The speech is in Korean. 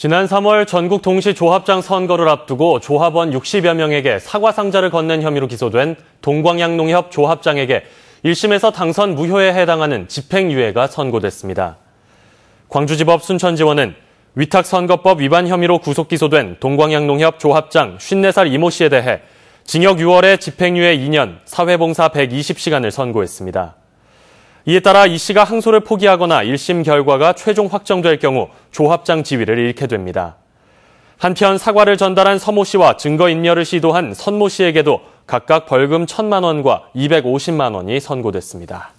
지난 3월 전국 동시 조합장 선거를 앞두고 조합원 60여 명에게 사과 상자를 건넨 혐의로 기소된 동광양농협 조합장에게 1심에서 당선 무효에 해당하는 집행유예가 선고됐습니다. 광주지법 순천지원은 위탁선거법 위반 혐의로 구속 기소된 동광양농협 조합장 54살 이모 씨에 대해 징역 6월에 집행유예 2년, 사회봉사 120시간을 선고했습니다. 이에 따라 이 씨가 항소를 포기하거나 1심 결과가 최종 확정될 경우 조합장 지위를 잃게 됩니다. 한편 사과를 전달한 서모 씨와 증거인멸을 시도한 선모 씨에게도 각각 벌금 1천만 원과 250만 원이 선고됐습니다.